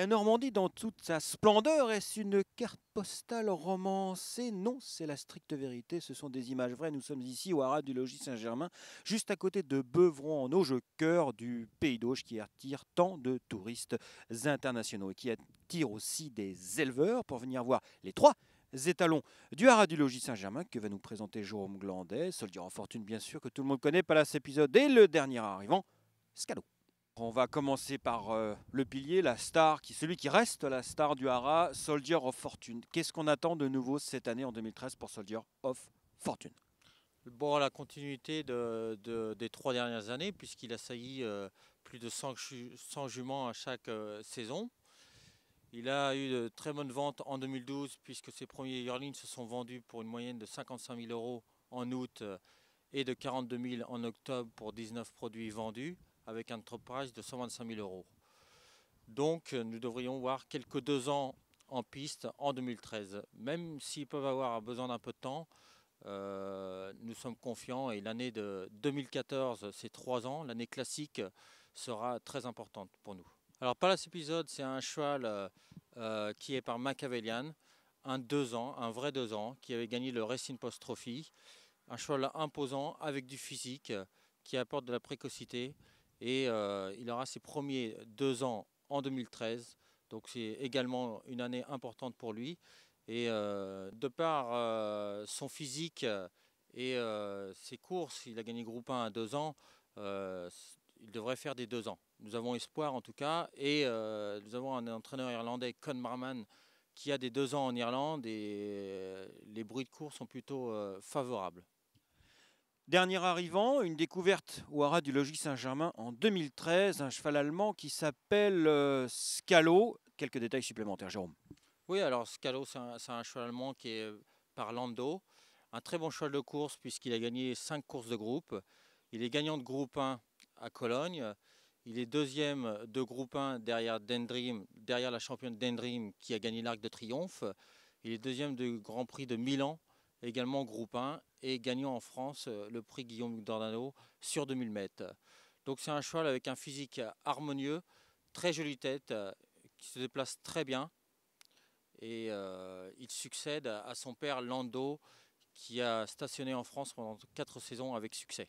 La Normandie, dans toute sa splendeur, est-ce une carte postale romancée Non, c'est la stricte vérité. Ce sont des images vraies. Nous sommes ici au haras du logis Saint-Germain, juste à côté de Beuvron-en-Auge, cœur du Pays d'Auge, qui attire tant de touristes internationaux et qui attire aussi des éleveurs pour venir voir les trois étalons du haras du logis Saint-Germain que va nous présenter Jérôme Glandet, soldier en fortune bien sûr que tout le monde connaît, pas cet épisode et le dernier arrivant, Scalo. On va commencer par euh, le pilier, la star, celui qui reste la star du Hara, Soldier of Fortune. Qu'est-ce qu'on attend de nouveau cette année en 2013 pour Soldier of Fortune Bon, la continuité des trois dernières années, puisqu'il a sailli euh, plus de 100, juments à chaque euh, saison. Il a eu de très bonnes ventes en 2012, puisque ses premiers yearlings se sont vendus pour une moyenne de 55 000 euros en août et de 42 000 en octobre pour 19 produits vendus avec un topage de 125 000 euros. Donc euh, nous devrions voir quelques deux ans en piste en 2013. Même s'ils peuvent avoir besoin d'un peu de temps, euh, nous sommes confiants et l'année de 2014, c'est trois ans, l'année classique sera très importante pour nous. Alors Palace épisode, c'est un cheval euh, qui est par Machiavellian, un deux ans, un vrai deux ans, qui avait gagné le Racing Post Trophy, un cheval imposant avec du physique qui apporte de la précocité et euh, il aura ses premiers deux ans en 2013. Donc c'est également une année importante pour lui. Et euh, de par euh, son physique et ses courses, il a gagné groupe 1 à deux ans. il devrait faire des deux ans. Nous avons espoir en tout cas. Et nous avons un entraîneur irlandais, Con Marman, qui a des deux ans en Irlande. Et les bruits de course sont plutôt favorables. Dernier arrivant, une découverte au haras du logis Saint-Germain en 2013, un cheval allemand qui s'appelle euh, Scalo. Quelques détails supplémentaires, Jérôme. Oui, alors Scalo, c'est un, cheval allemand qui est euh, par Lando. Un très bon cheval de course puisqu'il a gagné 5 courses de groupe. Il est gagnant de groupe 1 à Cologne. Il est deuxième de groupe 1 derrière derrière la championne Dendrim qui a gagné l'Arc de Triomphe. Il est deuxième du Grand Prix de Milan également groupe 1 et gagnant en France euh, le prix Guillaume Dornano sur 2000 mètres. Donc c'est un cheval avec un physique harmonieux, très jolie tête, euh, qui se déplace très bien. Et euh, il succède à son père Lando, qui a stationné en France pendant quatre saisons avec succès.